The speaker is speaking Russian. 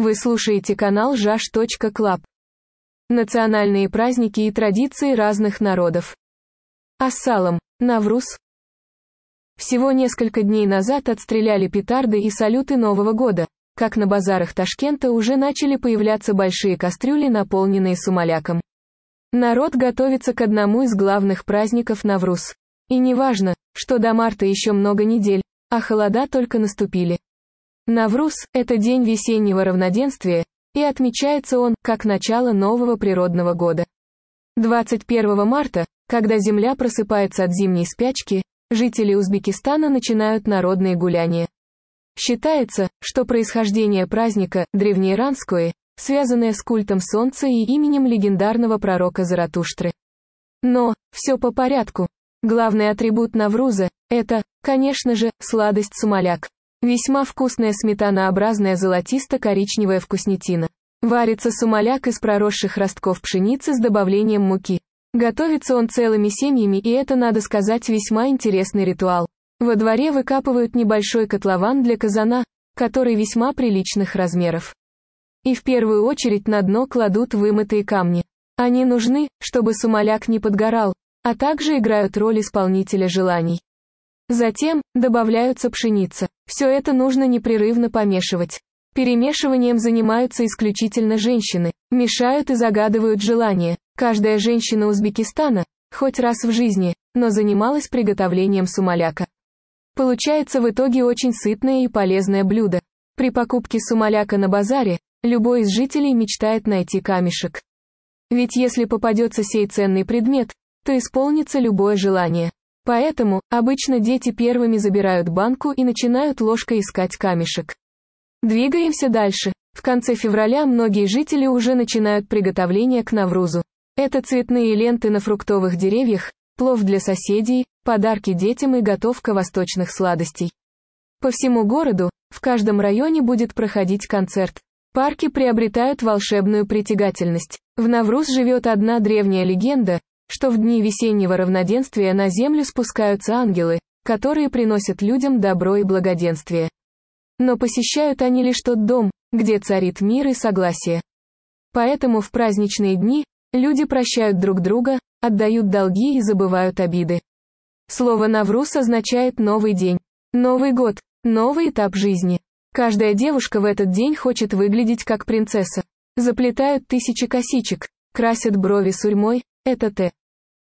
Вы слушаете канал jash.club. Национальные праздники и традиции разных народов. Ассалам, Навруз. Всего несколько дней назад отстреляли петарды и салюты Нового года, как на базарах Ташкента уже начали появляться большие кастрюли, наполненные сумаляком. Народ готовится к одному из главных праздников Навруз. И не важно, что до марта еще много недель, а холода только наступили. Навруз – это день весеннего равноденствия, и отмечается он как начало нового природного года. 21 марта, когда Земля просыпается от зимней спячки, жители Узбекистана начинают народные гуляния. Считается, что происхождение праздника, древнеиранское, связанное с культом солнца и именем легендарного пророка Заратуштры. Но, все по порядку. Главный атрибут Навруза – это, конечно же, сладость сумаляк. Весьма вкусная сметанообразная золотисто-коричневая вкуснятина. Варится сумоляк из проросших ростков пшеницы с добавлением муки. Готовится он целыми семьями, и это, надо сказать, весьма интересный ритуал. Во дворе выкапывают небольшой котлован для казана, который весьма приличных размеров. И в первую очередь на дно кладут вымытые камни. Они нужны, чтобы сумоляк не подгорал, а также играют роль исполнителя желаний. Затем, добавляются пшеница. Все это нужно непрерывно помешивать. Перемешиванием занимаются исключительно женщины, мешают и загадывают желания. Каждая женщина Узбекистана, хоть раз в жизни, но занималась приготовлением сумаляка. Получается в итоге очень сытное и полезное блюдо. При покупке сумаляка на базаре, любой из жителей мечтает найти камешек. Ведь если попадется сей ценный предмет, то исполнится любое желание. Поэтому, обычно дети первыми забирают банку и начинают ложкой искать камешек. Двигаемся дальше. В конце февраля многие жители уже начинают приготовление к Наврузу. Это цветные ленты на фруктовых деревьях, плов для соседей, подарки детям и готовка восточных сладостей. По всему городу, в каждом районе будет проходить концерт. Парки приобретают волшебную притягательность. В Навруз живет одна древняя легенда, что в дни весеннего равноденствия на землю спускаются ангелы, которые приносят людям добро и благоденствие. Но посещают они лишь тот дом, где царит мир и согласие. Поэтому в праздничные дни люди прощают друг друга, отдают долги и забывают обиды. Слово «Навруз» означает «новый день», «новый год», «новый этап жизни». Каждая девушка в этот день хочет выглядеть как принцесса. Заплетают тысячи косичек, красят брови сурьмой, это те.